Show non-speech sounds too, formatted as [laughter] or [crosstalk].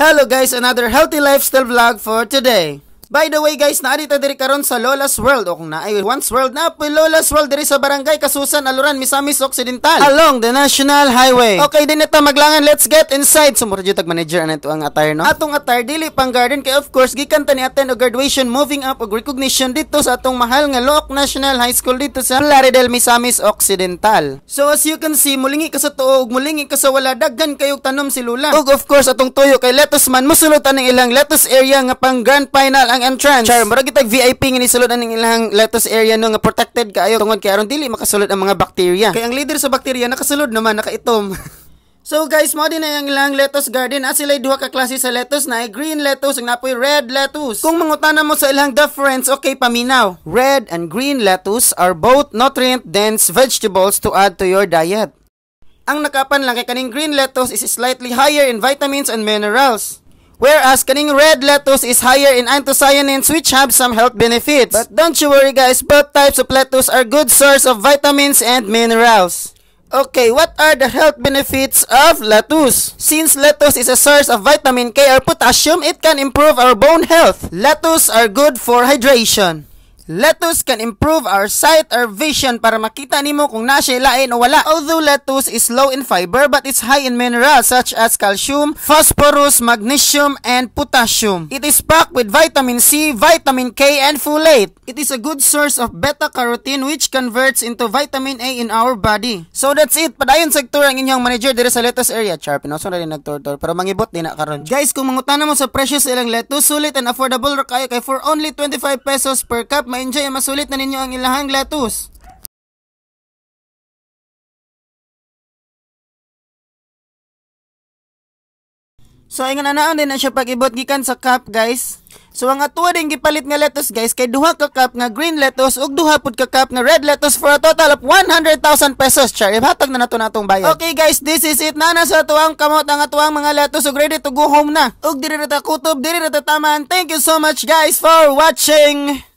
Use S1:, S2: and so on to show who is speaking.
S1: Hello guys, another healthy lifestyle vlog for today. By the way guys, naa dito diri karon sa Lola's World o kung naay Once World na po Lola's World diri sa barangay Kasusan Aluran Misamis Occidental along the National Highway. Okay din ito maglangan, let's get inside. Sumuro so, tag manager na ano ito ang attire no. Atong attire dili pang garden kay of course gikan ta ni aten og graduation moving up og recognition dito sa atong mahal nga Look National High School dito sa Laredel Misamis Occidental. So as you can see, mulingi ka sa tuo ug mulingi ka sa wala daghan kayo tanom si Lola. Ug of course atong tuyo kay letos man musulutan ang ilang letos area nga pang grand final ang ilang entrance. Char, murag itag VIP nga sulod ang ilang lettuce area no nga protected kaayo tungod kay aron dili makasulod ang mga bacteria. Kay ang leader sa bacteria nakasulod naman nakaitom. [laughs] So guys, mo din ang ilang lettuce garden As sila duha ka klase sa lettuce na green lettuce ug napoy red lettuce. Kung mangutana mo sa ilang difference, okay paminaw. Red and green lettuce are both nutrient dense vegetables to add to your diet. Ang nakapan lang kay kaning green lettuce is slightly higher in vitamins and minerals. Whereas kaning red lettuce is higher in anthocyanins which have some health benefits. But don't you worry guys, both types of lettuce are good source of vitamins and minerals. Okay, what are the health benefits of lettuce? Since lettuce is a source of vitamin K or potassium, it can improve our bone health. Lettuce are good for hydration. Lettuce can improve our sight or vision para makita nimo kung nasa lain o wala. Although lettuce is low in fiber but it's high in minerals such as calcium, phosphorus, magnesium, and potassium. It is packed with vitamin C, vitamin K, and folate. It is a good source of beta-carotene which converts into vitamin A in our body. So that's it. Padayon sa tour ang inyong manager diri sa lettuce area. Char, pinoso na rin nagtour-tour pero mangibot din na karon. Guys, kung mangutana mo sa presyo sa ilang lettuce, sulit and affordable kayo kay for only 25 pesos per cup, may ma-enjoy at masulit na ninyo ang ilahang latus. So ingon na din na siya pag-ibot gikan sa cup guys. So ang atuwa din gipalit nga lettuce guys kay duha ka cup nga green lettuce ug duha pud ka cup nga red lettuce for a total of 100,000 pesos char. Ihatag na nato natong bayad. Okay guys, this is it na na sa atuang kamot ang atuang mga lettuce ug ready to go home na. Ug diri ra ta kutob, diri ra ta taman. Thank you so much guys for watching.